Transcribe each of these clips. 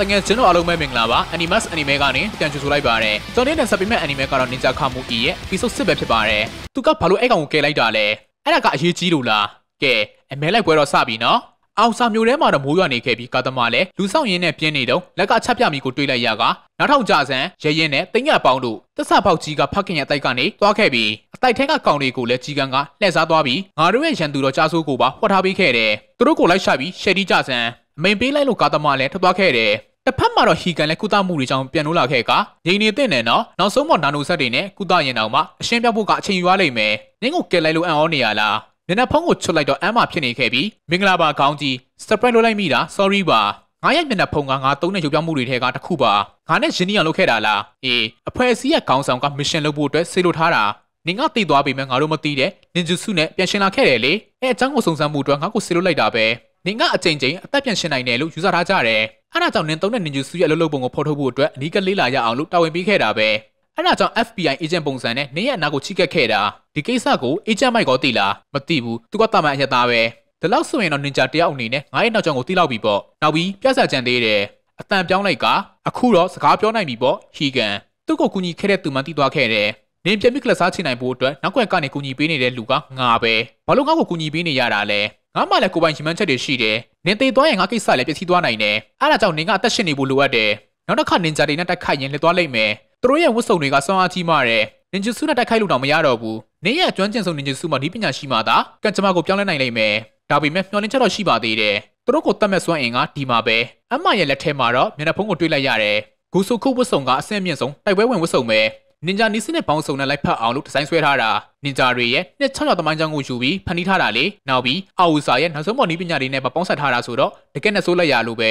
တကယ်ကျွန်တော်အားလုံးပဲမင်္ဂလာပါ Animax Anime ကနေပြန်ကြိုဆိုလိုက်ပါရယ်ကျွန်တော်နဲ့ဆက်ပြီးမဲ့ Anime ကတော့ Ninja Kamui ရဲ့ episode 6ပဲဖြစ်ပါတယ်သူကဘာလို့အဲ့ကောင်ကိုကယ်လိုက်တာလဲအဲ့ဒါကအရေးကြီးလို့လားကဲအမဲလိုက်ပွဲတော့စပြီနော်အောင်စာမျိုးထဲမှာတော့မိုးရွာနေခဲ့ပြီးကာသမာလည်းလူဆောင်ရင်းနဲ့ပြင်းနေတော့လက်ကအချက်ပြမိကိုတွေးလိုက်ရကနောက်ထောင်ကြဆန်းရရင်နဲ့တင်ရပေါင်းတို့တဆပေါက်ကြီးကဖခင်ရဲ့အတိုက်ကနေသွားခဲ့ပြီးအတိုက်ထဲကကောင်တွေကိုလည်းကြီးကန်းကလှည့်စားသွားပြီးငါတို့ရဲ့ရန်သူတော်ကြားဆိုးကိုပါဟွက်ထားပေးခဲ့တယ်သူတို့ကိုလိုက်ရှာပြီးရှယ်ဒီကြဆန်းအမိန်ပေးလိုက်လို့ကာသမာလည်းထွက်သွားခဲ့တယ်တစ်ဖက်မှာတော့ဟီကန်လည်းကုသမှုတွေကြောင့်ပြန်လို့လာခဲ့ကငိန်နေတဲ့နဲ့နော်နောက်ဆုံးမှနာနိုဆက်တွေနဲ့ကုသရင်တောင်မှအရှင်းပြဖို့ကအချိန်ယူရလိမ့်မယ်။နင်းကိုကယ်လိုက်လို့အံ့ဩနေရလား။မျက်နှာဖုံးကိုချွတ်လိုက်တော့အမ်းမဖြစ်နေခဲ့ပြီးမင်္ဂလာပါခေါင်းကြီးစပရိုက်လုပ်လိုက်မိတာ sorry ပါ။ငါရဲ့မျက်နှာဖုံးကငါသုံးတဲ့ရုပ်ပြောင်းမှုတွေထဲကတစ်ခုပါ။ငါနဲ့ရင်းနှီးအောင်လုပ်ခဲ့တာလား။အေးအဖွဲအစည်းရဲ့ခေါင်းဆောင်ကမစ်ရှင်လုပ်ဖို့အတွက်စေလိုထားတာ။နင်ကတိတ်သွားပြီမဲ့ငါတို့မသိတဲ့နင်ဂျူဆုနဲ့ပြန်ရှင်လာခဲ့တယ်လေ။အဲအချောင်းကိုစုံစမ်းမှုအတွက်ငါ့ကိုစေလိုလိုက်တာပဲ။နင်ကအချိန်ချင်းအသက်ပြန်ရှင်နိုင်တယ်လို့ယူဆထားကြတယ်အဲ့ဒါကြောင့်နင်သုံးတဲ့နင်ဂျူစုရဲ့အလုပ်လုပ်ပုံကိုဖော်ထုတ်ဖို့အတွက်အနီးကလေးလာရအောင်လို့တာဝန်ပေးခဲ့တာပဲအဲ့ဒါကြောင့် FBI အေဂျင့်ပုံစံနဲ့နင်ရဲ့အနာကိုချိကက်ခဲ့တာဒီကိစ္စကိုအေဂျင့်မိုက်ကသိလားမသိဘူးသူကတာမန်အရတားပဲဒါလောက်ဆိုရင်တော့ ninja တယောက်အနေနဲ့ငါ့ရဲ့နောက်ကြောင်ကိုတိလောက်ပြီပေါ့နောက်ပြီးပြဿနာကြံသေးတယ်အတန်ပြောင်းလိုက်ကအခုတော့စကားပြောနိုင်ပြီပေါ့ဟီဂန်သူ့ကိုကူညီခဲ့တဲ့သူမှတိသွားခဲ့တယ်နင်ပြက်မိကလစားချင်နိုင်ဖို့အတွက်နောက်ွယ်ကနေကူညီပေးနေတဲ့လူကငါပဲဘာလို့ငါ့ကိုကူညီပေးနေရတာလဲငါမှလည်းကိုပိုင်ရှင်မှန်းချက်တွေရှိတယ်နင်သေးသွားရင်ငါကိစ္စလည်းပြည့်စည်သွားနိုင်တယ်အဲ့ဒါကြောင့်နင်ကအသက်ရှင်နေဖို့လိုအပ်တယ်နောက်တစ်ခါနင်ဂျာတွေနဲ့တိုက်ခိုက်ရင်လက်သွားလိမ့်မယ်သူတို့ရဲ့ဝတ်စုံတွေကစွမ်းအားကြီးမာတယ်နင်ဂျူဆုနဲ့တိုက်ခိုက်လို့တော့မရတော့ဘူးနင်ရဲ့ကျွမ်းကျင်ဆုံးနင်ဂျူဆုမှာဒီပညာရှိမှသာကံကြမ္မာကိုပြောင်းလဲနိုင်လိမ့်မယ်ဒါပေမဲ့မျှော်လင့်ချက်တော့ရှိပါသေးတယ်သူတို့ကိုတတ်မဲ့စွမ်းအင်ကဒီမှာပဲအမရဲ့လက်ထဲမှာတော့မျက်နှာဖုံးကိုတွေးလိုက်ရတယ်ဂူဆုခုဝတ်စုံကအဆင့်အမြင့်ဆုံးတိုက်ပွဲဝင်ဝတ်စုံပဲနင်ဂျာနီစနဲ့ပေါင်းစုံနဲ့လိုက်ဖက်အောင်လို့ဒီဇိုင်းဆွဲထားတာနင်ဂျာတွေရဲ့နှစ်600သမိုင်းကြောင်းကိုယူပြီးဖန်တီးထားတာလေနောက်ပြီးအာဝူစာရဲ့နောက်ဆုံးပေါ်နည်းပညာတွေနဲ့ပေါင်းဆက်ထားတာဆိုတော့တကယ်နဲ့ဆိုးလိုက်ရလို့ပဲ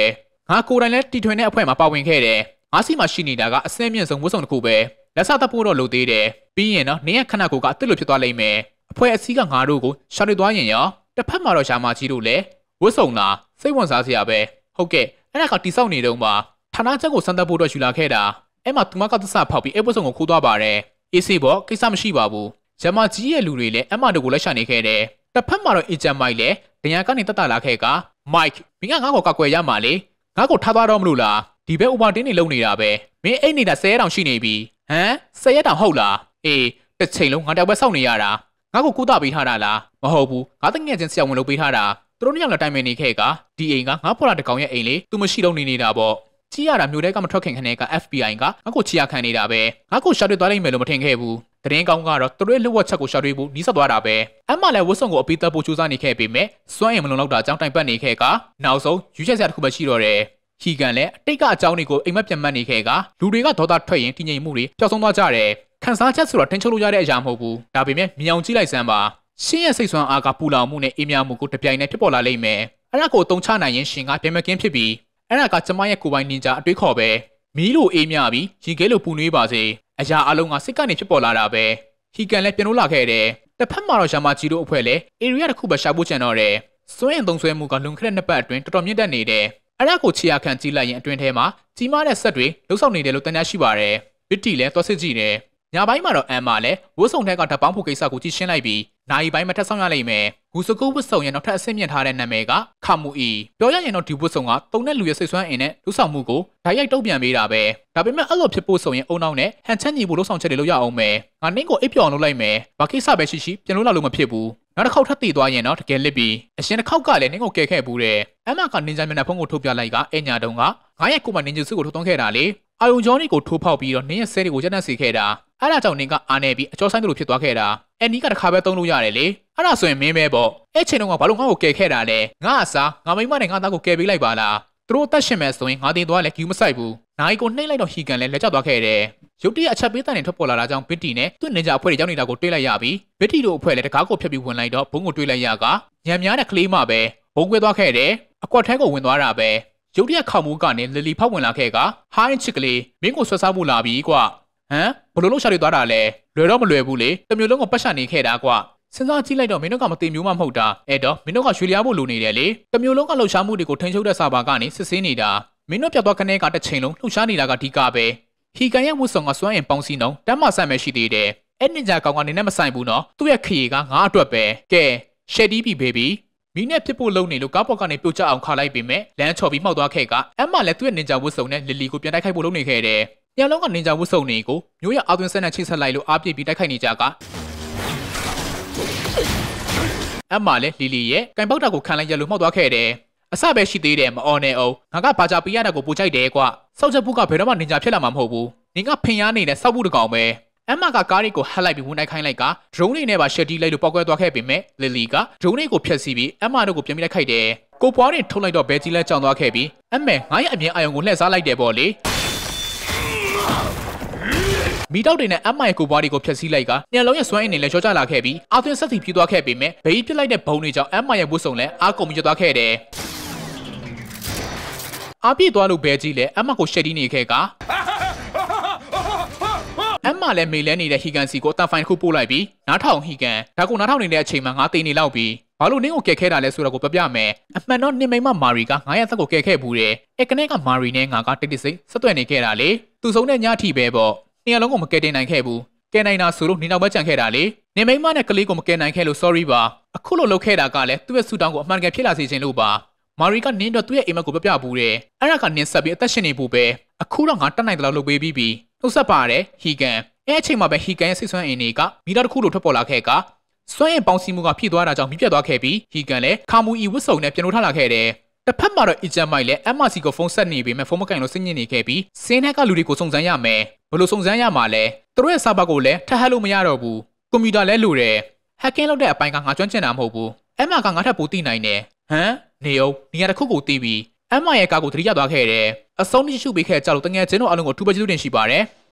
ငါကိုယ်တိုင်လည်းတီထွင်တဲ့အဖွဲ့မှာပါဝင်ခဲ့တယ်ငါစီမှာရှိနေတာကအစင်းမြင့်ဆုံးဝတ်ဆောင်တစ်ခုပဲလက်စားတပိုးတော့လိုသေးတယ်ပြီးရင်တော့နင်ရဲ့ခဏကိုကအစ်စ်လိုဖြစ်သွားလိမ့်မယ်အဖွဲ့အစည်းကငါတို့ကိုရှာတွေ့သွားရင်ရောတစ်ဖက်မှာတော့ရှာမကြီးတို့လည်းဝတ်ဆောင်တာစိတ်ဝင်စားစရာပဲဟုတ်ကဲ့အဲ့ဒါကတိဆောက်နေတုန်းမှာဌာနချက်ကိုစမ်းသပ်ဖို့တော့ယူလာခဲ့တာအဲ့မှာသူမကသစဖောက်ပြီးအဲ့ပွဲစုံကိုခိုးသွားပါတယ်အေးစေးပေါ့ကိစ္စမရှိပါဘူးဂျမကြီးရဲ့လူတွေလည်းအမတို့ကိုလက်ရှာနေခဲ့တယ်တစ်ဖက်မှာတော့အေဂျန်မိုက်လည်းဒညာကနေတက်တာလာခဲ့ကမိုက်မင်းကငါ့ကိုကောက်ွယ်ရမှာလေငါ့ကိုထားသွားတော့မလို့လားဒီဘက်ဥပါတင်းနေလုံနေတာပဲမင်းအိတ်နေတာ၁၀တောင်ရှိနေပြီဟမ်၁၀ရက်တောင်ဟုတ်လားအေးတစ်ချိန်လုံးငါတောက်ပဲစောင့်နေရတာငါ့ကိုကုသပေးထားတာလားမဟုတ်ဘူးငါတငယ်ချင်းဆရာဝန်လုပ်ပေးထားတာသူတို့နှစ်ယောက်လာတိုင်ပင်နေခဲ့ကဒီအိမ်ကငါဖော်လာတကောင်ရဲ့အိမ်လေသူမရှိတော့နေနေတာပေါ့ချီရတာမျိုးတဲကမထွက်ခင်ခနဲ့က FBI ကငါ့ကိုချီရခံနေတာပဲငါ့ကိုရှာတွေ့သွားလိမ့်မယ်လို့မထင်ခဲ့ဘူးတရင်ကောင်းကတော့သူတို့ရဲ့လက်ဝတ်ချက်ကိုရှာတွေ့ဖို့နှီးဆက်သွားတာပဲအမ်မလည်းဝတ်စုံကိုအပိသက်ဖို့ကြိုးစားနေခဲ့ပေမဲ့စွမ်းအင်မလုံလောက်တာကြောင့်တိုင်ပတ်နေခဲ့ကနောက်ဆုံးယူချက်စရာတစ်ခုပဲရှိတော့တယ်ဟီကန်လည်းအတိတ်ကအကြောင်းတွေကိုအိမ်မက်ပြန်မှတ်နေခဲ့ကလူတွေကဒေါသထွက်ရင်တည်ငြိမ်မှုတွေပျောက်ဆုံးသွားကြတယ်ခန်းစားချက်ဆိုတာတင်ချုပ်လို့ရတဲ့အရာမဟုတ်ဘူးဒါပေမဲ့မြောင်ကြည့်လိုက်စမ်းပါရှင်ရဲ့စိတ်ဆွမ်းအားကပူလောင်မှုနဲ့အေးမြမှုကိုတပြိုင်တည်းဖြစ်ပေါ်လာလိမ့်မယ်အဲ့ဒါကိုအုံချနိုင်ရင်ရှင်ကပြန်မကင်းဖြစ်ပြီးအဲ့ဒါကကျမရဲ့ကိုပိုင်နင်ဂျာအတွေးခေါ်ပဲမီးလိုအေးမြပြီးရေခဲလိုပူနွေးပါစေအရာအလုံးကစစ်ကနေဖြစ်ပေါ်လာတာပဲဟီကန်လည်းပြန်လို့လာခဲ့တယ်တစ်ဖက်မှာတော့ယာမာဂျီတို့အဖွဲ့လည်းအေရီယာတစ်ခုပဲရှာဖို့ကြံတော့တယ်စွန့်ရင်သုံးဆွဲမှုကလွန်ခဲ့တဲ့နှစ်ပတ်အတွင်းတော်တော်မြင့်တက်နေတယ်အဲ့ဒါကိုခြေရာခံကြည့်လိုက်ရင်အတွင်းထဲမှာကြီးမားတဲ့ဆက်တွေလှုပ်ဆောင်နေတယ်လို့တန်ကြားရှိပါတယ်ဗစ်တီလည်းသွားစစ်ကြည့်တယ်ညပိုင်းမှာတော့အမ်မာလည်းဝှုပ်ဆောင်ထဲကဓာတ်ပေါင်းဖို့ကိစ္စကိုကြည့်ရှင်းလိုက်ပြီးနာရီပိုင်းမှာထပ်ဆောင်ရလိမ့်မယ်မူစကုတ်ဝစ်ဆုံရဲ့နောက်ထပ်အဆင့်မြင့်ထားတဲ့နာမည်ကခမူအီပြောရရင်တော့ဒီဝစ်ဆုံကတုံတဲ့လူရဲ့စိတ်ဆွမ်းအင်နဲ့လူဆောင်မှုကိုဓာတ်ရိုက်တုံ့ပြန်ပေးတာပဲဒါပေမဲ့အဲ့လိုဖြစ်ဖို့ဆိုရင်အုံနောက်နဲ့ဟန်ချက်ညီဖို့လုံဆောင်ချက်တွေလုပ်ရအောင်မယ်ငါနင်းကိုအိပ်ပြောင်းလုပ်လိုက်မယ်ဘာကိစ္စပဲရှိရှိပြန်လို့လာလို့မဖြစ်ဘူးနောက်တစ်ခေါက်ထပ်တည်သွားရင်တော့တကယ်လစ်ပြီးအရှင်တစ်ခေါက်ကလည်းနင်းကိုကယ်ခဲ့ဘူးတဲ့အမကနင်းဂျာမျက်နှာဖုံးကိုထုတ်ပြလိုက်ကအညာတုံးကငါရဲ့ကိုမနင်းဂျူစုကိုထုတ်သွင်းခဲ့တာလေအာယုံကျော်နီကိုထိုးဖောက်ပြီးတော့နင်းရဲ့ဆဲတွေကိုကျန်တဲ့စီခဲ့တာအဲ့ဒါကြောင့်နင်းကအာနေပြီးအကျော်ဆိုင်တို့လိုဖြစ်သွားခဲ့တာအန်နီကတစ်ခါပဲသုံးလို့ရတယ်လေအဲ့ဒါဆိုရင်မင်းပဲပေါ့အဲ့ချိန်တုန်းကဘာလို့ငါ့ကိုကယ်ခဲ့တာလဲငါအစားငါမိမနဲ့ငါသားကိုကယ်ပေးလိုက်ပါလားသူတို့တက်ရှင်မယ်ဆိုရင်ငါတင်သွားလဲဂယူမဆိုင်ဘူးနိုင်ကိုနှိမ့်လိုက်တော့ဟီကန်လဲလက်ကျသွားခဲ့တယ်ရုတ်တရက်အချက်ပေးတန်တွေထွက်ပေါ်လာတာကြောင့်ဘစ်တီနဲ့သူ့နင်ဂျာအဖွဲ့တွေရောက်နေတာကိုတွေ့လိုက်ရပြီးဘစ်တီတို့အဖွဲ့လည်းတကားကိုဖျက်ပြီးဝင်လိုက်တော့ဘုံကိုတွေ့လိုက်ရကညံများတဲ့ကလေးမပဲဘုံခွဲသွားခဲ့တယ်အကွက်ထဲကိုဝင်သွားတာပဲရုတ်တရက်ခေါမူးကနေလီလီဖောက်ဝင်လာခဲ့ကဟိုင်းချစ်ကလေးမင်းကိုဆွဲစားမှုလာပြီကွဟမ်ဘလို့လို့ရှာတွေသွားတာလဲလွယ်တော့မလွယ်ဘူးလေတမျိုးလုံးကိုပတ်ရှာနေခဲ့တာကွစဉ်းစားကြည့်လိုက်တော့မင်းတို့ကမတင်မျိုးမှမဟုတ်တာအဲ့တော့မင်းတို့ကရွှေလျားဖို့လိုနေတယ်လေတစ်မျိုးလုံးကလှုပ်ရှားမှုတွေကိုထိန်းချုပ်တဲ့စာပါကနေစစ်ဆေးနေတာမင်းတို့ပြတ်သွားခနဲ့ကတစ်ချိန်လုံးလှုပ်ရှားနေတာကဒီကပဲဟီကန်ရဲ့ဝတ်ဆောင်ကစွမ်းအင်ပေါင်းစည်းနှုံတမ်းမဆန့်မဲ့ရှိသေးတယ်အဲ့နင်ဂျာကောင်ကနေနဲ့မဆိုင်ဘူးနော်သူ့ရဲ့ခရီးကငါအတွက်ပဲကဲရှယ်တီးပြီဘေဘီမီးနဲ့ဖြစ်ဖို့လုံနေလို့ကားပေါ်ကနေပြိုကျအောင်ခါလိုက်ပေမဲ့လမ်းချော်ပြီးမှောက်သွားခဲ့ကအမ်မလည်းသူ့ရဲ့နင်ဂျာဝတ်စုံနဲ့လီလီကိုပြန်တိုက်ခိုက်ဖို့လုပ်နေခဲ့တယ်။ညလုံးကနင်ဂျာဝတ်စုံတွေကိုမျိုးရအာသွင်းဆက်နဲ့ချိတ်ဆက်လိုက်လို့အားပြည့်ပြီးတိုက်ခိုက်နေကြကအမလည်းလီလီရဲ့ကင်ပေါက်တာကိုခံလိုက်ရလို့မှောက်သွားခဲ့တယ်အစပဲရှိသေးတယ်မအော်နဲ့အောင်ငါကဘာကြပေးရတာကိုပူကြိုက်တယ်ကွစောက်ချက်ဘူးကဘယ်တော့မှနင်ဂျာဖြစ်လာမှာမဟုတ်ဘူးနင်ကဖင်ရနေနဲ့စောက်ဘူးတကောင်ပဲအမကကားလေးကိုဟက်လိုက်ပြီးဝန်တိုက်ခိုင်းလိုက်ကဒရုန်းလေးနဲ့ပါရှက်တီးလိုက်လို့ပေါက်ကွဲသွားခဲ့ပေမဲ့လီလီကဒရုန်းလေးကိုဖျက်ဆီးပြီးအမတို့ကိုပြန်ပြီးလိုက်ခိုက်တယ်ကိုပွားနဲ့ထုတ်လိုက်တော့ဘဲကြီးလဲကြောင်သွားခဲ့ပြီးအမေငါရဲ့အမြင်အာရုံကိုလှည့်စားလိုက်တယ်ပေါ့လေမီတောက်တွေနဲ့ MI ကိုဘွားတွေကိုဖျက်ဆီးလိုက်ကညံလုံးရဲ့စွမ်းအင်တွေလည်းကျောကျလာခဲ့ပြီးအာသွင်းဆက်စီပြေးသွားခဲ့ပေမဲ့ဘေးပြစ်လိုက်တဲ့ဘုံတွေကြောင့် MI ရဲ့ဝတ်စုံလည်းအာကုန်ပြီးသွားခဲ့တယ်။အပြည့်သွားလို့ဘဲကြီးလည်းအမကိုရှက်တီးနေခဲ့ကအမလည်းမေလဲနေတဲ့ဟီကန်စီကိုတန်ဖိုင်ခုပို့လိုက်ပြီးနားထောင်ဟီကန်ဒါကိုနားထောင်နေတဲ့အချိန်မှာငါတင်နေလောက်ပြီးဘာလို့နင်းကိုကယ်ခဲတာလဲဆိုတာကိုပြပြမယ်အမှန်တော့နင်မိမမာရီက900ရက်သက်ကိုကယ်ခဲ့ဘူးတယ်အကနဲ့ကမာရီနဲ့ငါကတိတ်တိတ်ဆိတ်ဆက်သွယ်နေခဲ့တာလေသူဆုံးတဲ့ညအထိပဲပေါ့နှစ်ယောက်လုံးကိုမကယ်တင်နိုင်ခဲ့ဘူးကယ်နိုင်တာဆိုလို့နေနောက်ပဲကြံခဲ့တာလေနေမိမနဲ့ကလေးကိုမကယ်နိုင်ခဲ့လို့ sorry ပါအခုလိုလုပ်ခဲ့တာကလည်းသူ့ရဲ့ဆူတောင်းကိုအမှန်တကယ်ဖြစ်လာစေခြင်းလို့ပါမာရီကနင်းတော့သူ့ရဲ့အိမ်မက်ကိုပြပြဘူးတယ်အဲ့ဒါကနင်းဆက်ပြီးအသက်ရှင်နေဖို့ပဲအခုတော့ငါတတ်နိုင်တယ်လို့လုပ်ပေးပြီးပြီနှုတ်ဆက်ပါတယ်ဟီကန်အဲ့အချိန်မှာပဲဟီကန်ရဲ့စိတ်ဆွမ်းအင်တွေကမိသားတစ်ခုလိုထွက်ပေါ်လာခဲ့ကစွမ်းအင်ပေါင်းစည်းမှုကဖြစ်သွားတာကြောင့်မိပြတ်သွားခဲ့ပြီးဟီကန်လည်းခါမူအီဝတ်စုံနဲ့ပြန်လို့ထလာခဲ့တယ်တစ်ဖက်မှာတော့အီဂျန်မိုက်လည်း MRC ကိုဖုန်းဆက်နေပေမဲ့ဖုန်းမကင်လို့စဉ်းညစ်နေခဲ့ပြီးစင်းထက်ကလူတွေကိုစုံစမ်းရမယ်ဘယ်လိုစုံစမ်းရမှာလဲသူတို့ရဲ့ server ကိုလည်းထပ်ဟက်လို့မရတော့ဘူးကွန်ပျူတာလည်းလိုတယ် hacking လုပ်တဲ့အပိုင်းကငါကျွမ်းကျင်တာမဟုတ်ဘူးအဲ့မှာကငါထပ်ပိုသိနိုင်တယ်ဟမ်နေအောင်နေရာတစ်ခုကိုသိပြီးအမရဲ့ကာကိုသတိရသွားခဲ့တယ်အဆုံးနှိရှုပေးခဲ့ကြလို့တငယ်ချင်းတို့အလုံးကိုထူးပဲကျေးဇူးတင်ရှိပါတယ်